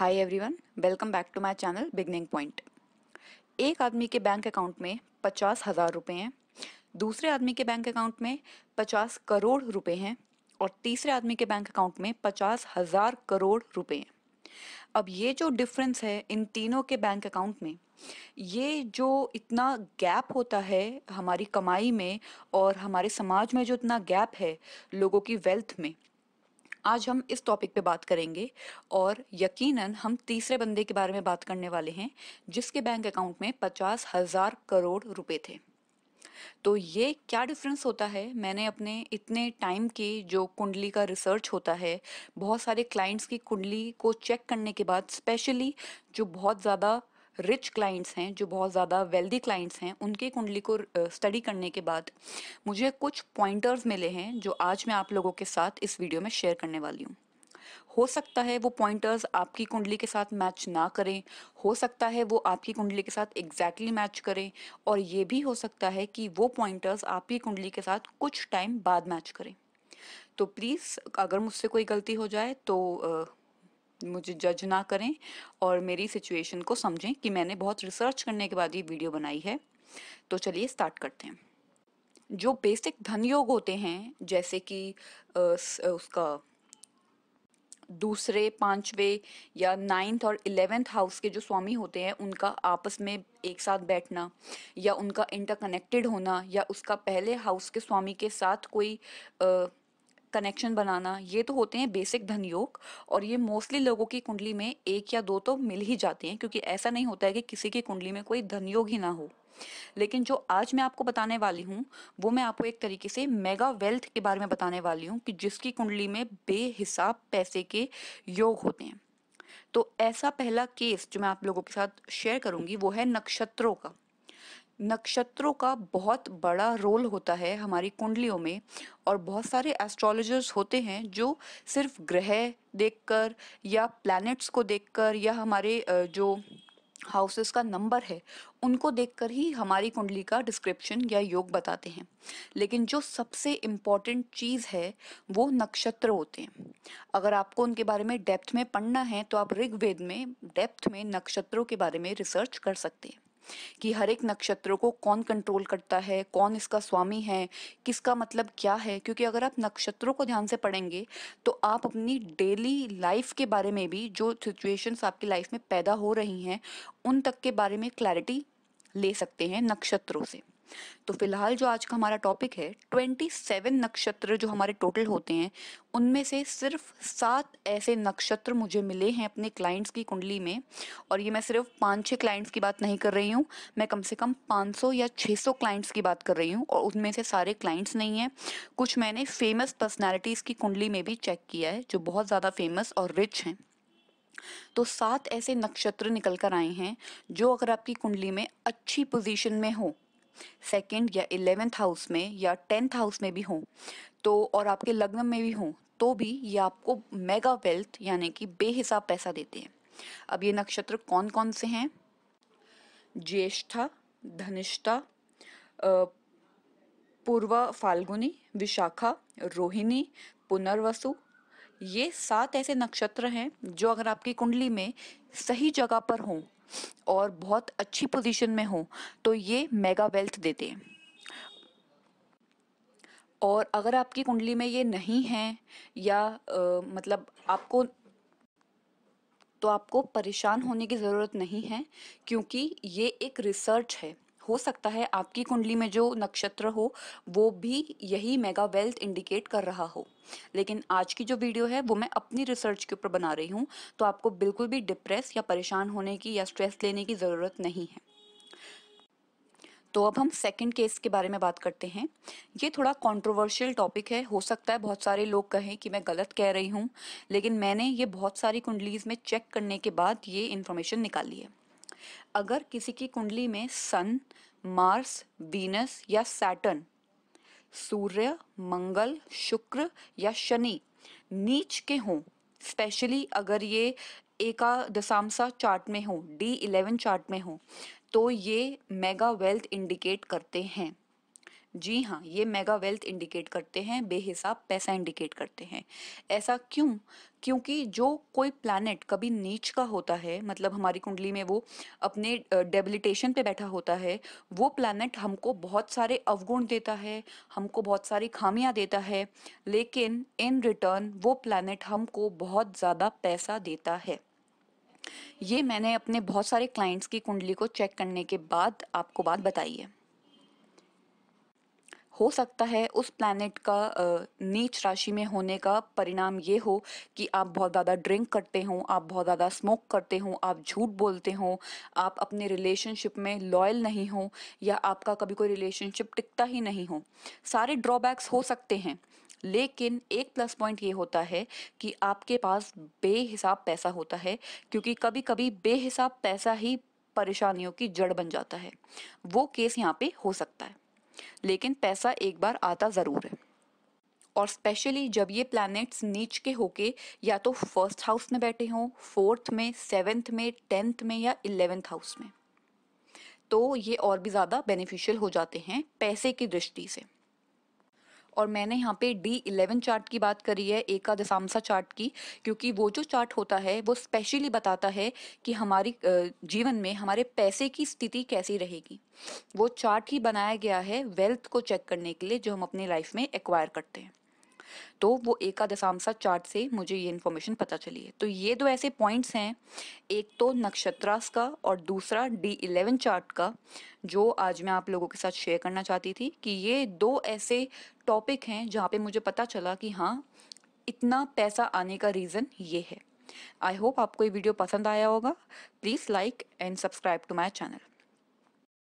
hi everyone welcome back to my channel beginning point एक आदमी के बैंक अकाउंट में पचास हज़ार रुपये हैं दूसरे आदमी के बैंक अकाउंट में पचास करोड़ रुपए हैं और तीसरे आदमी के बैंक अकाउंट में पचास हज़ार करोड़ रुपए हैं अब ये जो डिफरेंस है इन तीनों के बैंक अकाउंट में ये जो इतना गैप होता है हमारी कमाई में और हमारे समाज में जो इतना गैप है लोगों की वेल्थ में आज हम इस टॉपिक पे बात करेंगे और यकीनन हम तीसरे बंदे के बारे में बात करने वाले हैं जिसके बैंक अकाउंट में पचास हज़ार करोड़ रुपए थे तो ये क्या डिफरेंस होता है मैंने अपने इतने टाइम के जो कुंडली का रिसर्च होता है बहुत सारे क्लाइंट्स की कुंडली को चेक करने के बाद स्पेशली जो बहुत ज़्यादा रिच क्लाइंट्स हैं जो बहुत ज़्यादा वेल्दी क्लाइंट्स हैं उनके कुंडली को स्टडी करने के बाद मुझे कुछ पॉइंटर्स मिले हैं जो आज मैं आप लोगों के साथ इस वीडियो में शेयर करने वाली हूँ हो सकता है वो पॉइंटर्स आपकी कुंडली के साथ मैच ना करें हो सकता है वो आपकी कुंडली के साथ एग्जैक्टली exactly मैच करें और ये भी हो सकता है कि वो पॉइंटर्स आपकी कुंडली के साथ कुछ टाइम बाद मैच करें तो प्लीज़ अगर मुझसे कोई गलती हो जाए तो मुझे जज ना करें और मेरी सिचुएशन को समझें कि मैंने बहुत रिसर्च करने के बाद ये वीडियो बनाई है तो चलिए स्टार्ट करते हैं जो बेसिक धन योग होते हैं जैसे कि उसका दूसरे पाँचवें या नाइन्थ और इलेवेंथ हाउस के जो स्वामी होते हैं उनका आपस में एक साथ बैठना या उनका इंटरकनेक्टेड होना या उसका पहले हाउस के स्वामी के साथ कोई आ, कनेक्शन बनाना ये तो होते हैं बेसिक धन योग और ये मोस्टली लोगों की कुंडली में एक या दो तो मिल ही जाते हैं क्योंकि ऐसा नहीं होता है कि किसी की कुंडली में कोई धन योग ही ना हो लेकिन जो आज मैं आपको बताने वाली हूँ वो मैं आपको एक तरीके से मेगा वेल्थ के बारे में बताने वाली हूँ कि जिसकी कुंडली में बेहिसाब पैसे के योग होते हैं तो ऐसा पहला केस जो मैं आप लोगों के साथ शेयर करूंगी वो है नक्षत्रों का नक्षत्रों का बहुत बड़ा रोल होता है हमारी कुंडलियों में और बहुत सारे एस्ट्रोलॉजर्स होते हैं जो सिर्फ ग्रह देखकर या प्लैनेट्स को देखकर या हमारे जो हाउसेस का नंबर है उनको देखकर ही हमारी कुंडली का डिस्क्रिप्शन या योग बताते हैं लेकिन जो सबसे इम्पॉर्टेंट चीज़ है वो नक्षत्र होते हैं अगर आपको उनके बारे में डेप्थ में पढ़ना है तो आप ऋग्वेद में डेप्थ में नक्षत्रों के बारे में रिसर्च कर सकते हैं कि हर एक नक्षत्रों को कौन कंट्रोल करता है कौन इसका स्वामी है किसका मतलब क्या है क्योंकि अगर आप नक्षत्रों को ध्यान से पढ़ेंगे तो आप अपनी डेली लाइफ के बारे में भी जो सिचुएशंस आपकी लाइफ में पैदा हो रही हैं उन तक के बारे में क्लैरिटी ले सकते हैं नक्षत्रों से तो फिलहाल जो आज का हमारा टॉपिक है 27 नक्षत्र जो हमारे टोटल होते हैं उनमें से सिर्फ सात ऐसे नक्षत्र मुझे मिले हैं अपने क्लाइंट्स की कुंडली में और ये मैं सिर्फ पाँच छः क्लाइंट्स की बात नहीं कर रही हूँ मैं कम से कम 500 या 600 क्लाइंट्स की बात कर रही हूँ और उनमें से सारे क्लाइंट्स नहीं हैं कुछ मैंने फेमस पर्सनैलिटीज़ की कुंडली में भी चेक किया है जो बहुत ज़्यादा फेमस और रिच हैं तो सात ऐसे नक्षत्र निकल कर आए हैं जो अगर आपकी कुंडली में अच्छी पोजीशन में हो सेकंड या इलेवेंथ हाउस में या टेंथ हाउस में भी हों तो और आपके लग्न में भी हों तो भी ये आपको मेगा वेल्थ यानी कि बेहिसाब पैसा देते हैं अब ये नक्षत्र कौन कौन से हैं ज्येष्ठा धनिष्ठा पूर्व फाल्गुनी विशाखा रोहिणी पुनर्वसु ये सात ऐसे नक्षत्र हैं जो अगर आपकी कुंडली में सही जगह पर हों और बहुत अच्छी पोजीशन में हो तो ये मेगा वेल्थ देते हैं और अगर आपकी कुंडली में ये नहीं है या आ, मतलब आपको तो आपको परेशान होने की ज़रूरत नहीं है क्योंकि ये एक रिसर्च है हो सकता है आपकी कुंडली में जो नक्षत्र हो वो भी यही मेगा वेल्थ इंडिकेट कर रहा हो लेकिन आज की जो वीडियो है वो मैं अपनी रिसर्च के ऊपर बना रही हूँ तो आपको बिल्कुल भी डिप्रेस या परेशान होने की या स्ट्रेस लेने की ज़रूरत नहीं है तो अब हम सेकंड केस के बारे में बात करते हैं ये थोड़ा कंट्रोवर्शियल टॉपिक है हो सकता है बहुत सारे लोग कहें कि मैं गलत कह रही हूँ लेकिन मैंने ये बहुत सारी कुंडलीज में चेक करने के बाद ये इन्फॉर्मेशन निकाली है अगर किसी की कुंडली में सन मार्स वीनस या सैटन सूर्य मंगल शुक्र या शनि नीच के हों स्पेशली अगर ये दशामसा चार्ट में हो डी इलेवन चार्ट में हो तो ये मेगा वेल्थ इंडिकेट करते हैं जी हाँ ये मेगा वेल्थ इंडिकेट करते हैं बेहिसाब पैसा इंडिकेट करते हैं ऐसा क्यों क्योंकि जो कोई प्लानट कभी नीच का होता है मतलब हमारी कुंडली में वो अपने डेबिलिटेशन पे बैठा होता है वो प्लानट हमको बहुत सारे अवगुण देता है हमको बहुत सारी खामियां देता है लेकिन इन रिटर्न वो प्लानट हमको बहुत ज़्यादा पैसा देता है ये मैंने अपने बहुत सारे क्लाइंट्स की कुंडली को चेक करने के बाद आपको बात बताई है हो सकता है उस प्लानट का नीच राशि में होने का परिणाम ये हो कि आप बहुत ज़्यादा ड्रिंक करते हों आप बहुत ज़्यादा स्मोक करते हों आप झूठ बोलते हों आप अपने रिलेशनशिप में लॉयल नहीं हो या आपका कभी कोई रिलेशनशिप टिकता ही नहीं हो सारे ड्रॉबैक्स हो सकते हैं लेकिन एक प्लस पॉइंट ये होता है कि आपके पास बेहिसाब पैसा होता है क्योंकि कभी कभी बेहिसाब पैसा ही परेशानियों की जड़ बन जाता है वो केस यहाँ पे हो सकता है लेकिन पैसा एक बार आता ज़रूर है और स्पेशली जब ये प्लैनेट्स नीच के होके या तो फर्स्ट हाउस में बैठे हों फोर्थ में सेवेंथ में टेंथ में या इलेवेंथ हाउस में तो ये और भी ज़्यादा बेनिफिशियल हो जाते हैं पैसे की दृष्टि से और मैंने यहाँ पे डी इलेवन चार्ट की बात करी है दशामसा चार्ट की क्योंकि वो जो चार्ट होता है वो स्पेशली बताता है कि हमारी जीवन में हमारे पैसे की स्थिति कैसी रहेगी वो चार्ट ही बनाया गया है वेल्थ को चेक करने के लिए जो हम अपनी लाइफ में एक्वायर करते हैं तो वो एका दशामसा चार्ट से मुझे ये इन्फॉर्मेशन पता चली है तो ये दो ऐसे पॉइंट्स हैं एक तो नक्षत्रास का और दूसरा डी इलेवन चार्ट का जो आज मैं आप लोगों के साथ शेयर करना चाहती थी कि ये दो ऐसे टॉपिक हैं जहाँ पे मुझे पता चला कि हाँ इतना पैसा आने का रीज़न ये है आई होप आपको ये वीडियो पसंद आया होगा please like and subscribe to my channel